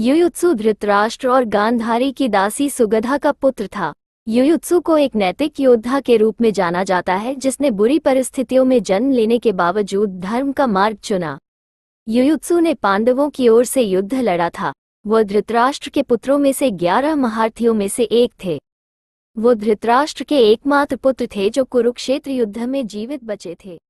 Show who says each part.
Speaker 1: युयुत्सु धृतराष्ट्र और गांधारी की दासी सुगधा का पुत्र था युयुत्सु को एक नैतिक योद्धा के रूप में जाना जाता है जिसने बुरी परिस्थितियों में जन्म लेने के बावजूद धर्म का मार्ग चुना युयुत्सु ने पांडवों की ओर से युद्ध लड़ा था वह धृतराष्ट्र के पुत्रों में से ग्यारह महार्थियों में से एक थे वो धृतराष्ट्र के एकमात्र पुत्र थे जो कुरुक्षेत्र युद्ध में जीवित बचे थे